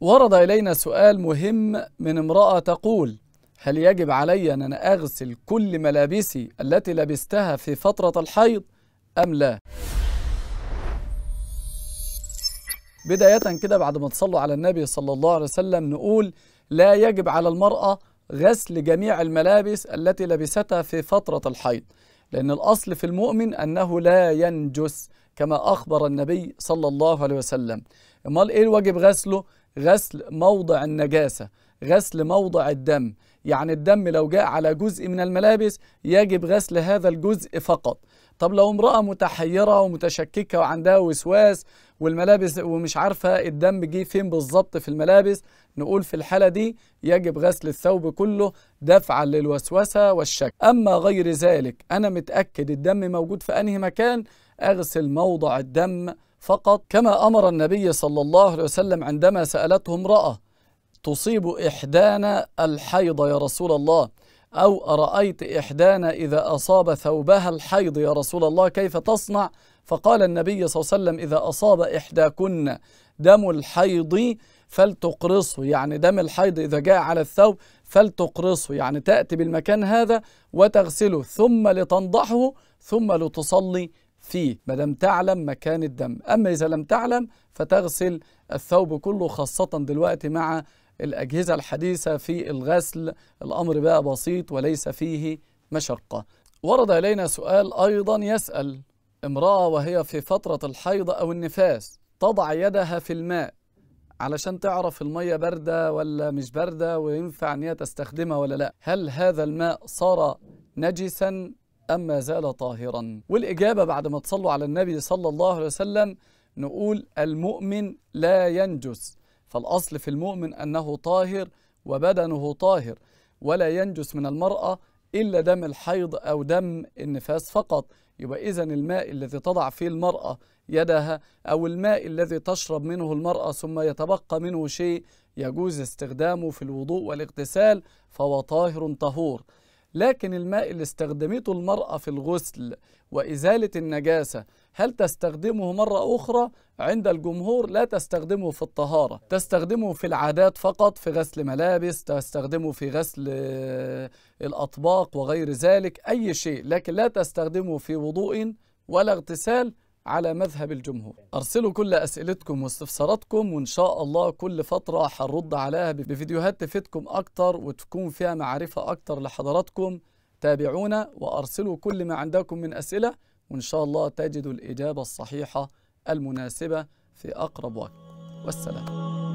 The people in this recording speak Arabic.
ورد إلينا سؤال مهم من امرأة تقول هل يجب علي أن أنا أغسل كل ملابسي التي لبستها في فترة الحيض أم لا؟ بداية كده بعد ما تصلوا على النبي صلى الله عليه وسلم نقول لا يجب على المرأة غسل جميع الملابس التي لبستها في فترة الحيض لأن الأصل في المؤمن أنه لا ينجس كما أخبر النبي صلى الله عليه وسلم أمال إيه الواجب غسله؟ غسل موضع النجاسة غسل موضع الدم يعني الدم لو جاء على جزء من الملابس يجب غسل هذا الجزء فقط طب لو امرأة متحيرة ومتشككة وعندها وسواس والملابس ومش عارفة الدم جه فين بالظبط في الملابس نقول في الحالة دي يجب غسل الثوب كله دفعا للوسوسة والشك أما غير ذلك أنا متأكد الدم موجود في أنهي مكان أغسل موضع الدم فقط كما أمر النبي صلى الله عليه وسلم عندما سألته امرأة تصيب إحدانا الحيض يا رسول الله أو أرأيت إحدانا إذا أصاب ثوبها الحيض يا رسول الله كيف تصنع فقال النبي صلى الله عليه وسلم إذا أصاب إحداكن دم الحيض فلتقرصه يعني دم الحيض إذا جاء على الثوب فلتقرصه يعني تأتي بالمكان هذا وتغسله ثم لتنضحه ثم لتصلي فيه ما لم تعلم مكان الدم أما إذا لم تعلم فتغسل الثوب كله خاصة دلوقتي مع الأجهزة الحديثة في الغسل الأمر بقى بسيط وليس فيه مشقة ورد إلينا سؤال أيضا يسأل امرأة وهي في فترة الحيض أو النفاس تضع يدها في الماء علشان تعرف المية باردة ولا مش باردة وينفع أن هي تستخدمها ولا لا هل هذا الماء صار نجسا أم ما زال طاهرا والإجابة بعد ما تصلوا على النبي صلى الله عليه وسلم نقول المؤمن لا ينجس فالأصل في المؤمن أنه طاهر وبدنه طاهر ولا ينجس من المرأة إلا دم الحيض أو دم النفاس فقط يبقى إذا الماء الذي تضع فيه المرأة يدها أو الماء الذي تشرب منه المرأة ثم يتبقى منه شيء يجوز استخدامه في الوضوء والاغتسال فهو طاهر طهور لكن الماء اللي استخدمته المرأة في الغسل وإزالة النجاسة هل تستخدمه مرة أخرى؟ عند الجمهور لا تستخدمه في الطهارة تستخدمه في العادات فقط في غسل ملابس تستخدمه في غسل آه، الأطباق وغير ذلك أي شيء لكن لا تستخدمه في وضوء ولا اغتسال على مذهب الجمهور أرسلوا كل أسئلتكم واستفساراتكم وإن شاء الله كل فترة هنرد عليها بفيديوهات تفيدكم أكتر وتكون فيها معرفة أكتر لحضراتكم تابعونا وأرسلوا كل ما عندكم من أسئلة وإن شاء الله تجدوا الإجابة الصحيحة المناسبة في أقرب وقت والسلام